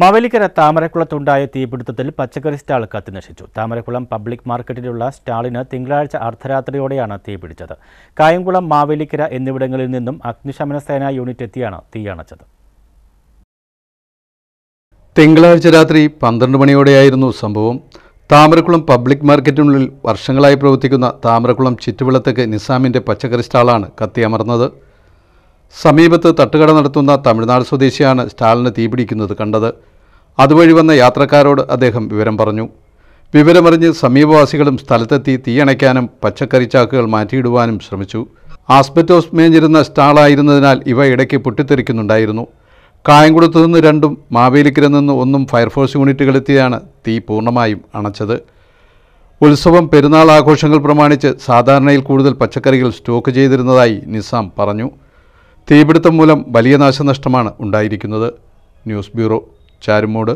മവലിക്കര താമരക്കുളത്തുണ്ടായ തീപിടുത്തത്തിൽ പച്ചക്കറി സ്റ്റാൾ കത്തിനശിച്ചു താമരക്കുളം പബ്ലിക് മാർക്കറ്റിലുള്ള സ്റ്റാളിന് തിങ്കളാഴ്ച അർദ്ധരാത്രിയോടെയാണ് തീപിടിച്ചത് കായംകുളം മാവേലിക്കര എന്നിവിടങ്ങളിൽ നിന്നും അഗ്നിശമന സേനാ യൂണിറ്റ് എത്തിയാണ് തീയണച്ചത് തിങ്കളാഴ്ച രാത്രി പന്ത്രണ്ട് മണിയോടെയായിരുന്നു സംഭവം താമരക്കുളം പബ്ലിക് മാർക്കറ്റിനുള്ളിൽ വർഷങ്ങളായി പ്രവർത്തിക്കുന്ന താമരക്കുളം ചുറ്റുവിളത്തേക്ക് നിസാമിന്റെ പച്ചക്കറി സ്റ്റാളാണ് കത്തിയമർന്നത് സമീപത്ത് തട്ടുകട നടത്തുന്ന തമിഴ്നാട് സ്വദേശിയാണ് സ്റ്റാലിന് തീപിടിക്കുന്നത് കണ്ടത് അതുവഴി വന്ന യാത്രക്കാരോട് അദ്ദേഹം വിവരം പറഞ്ഞു വിവരമറിഞ്ഞ് സമീപവാസികളും സ്ഥലത്തെത്തി തീയണയ്ക്കാനും പച്ചക്കറി ചാക്കുകൾ മാറ്റിയിടുവാനും ശ്രമിച്ചു ആസ്പെറ്റോസ് മേഞ്ഞിരുന്ന സ്റ്റാളായിരുന്നതിനാൽ ഇവ ഇടയ്ക്ക് പൊട്ടിത്തെറിക്കുന്നുണ്ടായിരുന്നു കായംകുളത്തു നിന്ന് രണ്ടും മാവേലിക്കര നിന്ന് ഒന്നും ഫയർഫോഴ്സ് യൂണിറ്റുകളെത്തിയാണ് തീ പൂർണ്ണമായും അണച്ചത് ഉത്സവം പെരുന്നാൾ ആഘോഷങ്ങൾ പ്രമാണിച്ച് സാധാരണയിൽ കൂടുതൽ പച്ചക്കറികൾ സ്റ്റോക്ക് ചെയ്തിരുന്നതായി നിസാം പറഞ്ഞു തീപിടുത്തം മൂലം വലിയ നാശനഷ്ടമാണ് ഉണ്ടായിരിക്കുന്നത് ന്യൂസ് ബ്യൂറോ ചാരുമോട്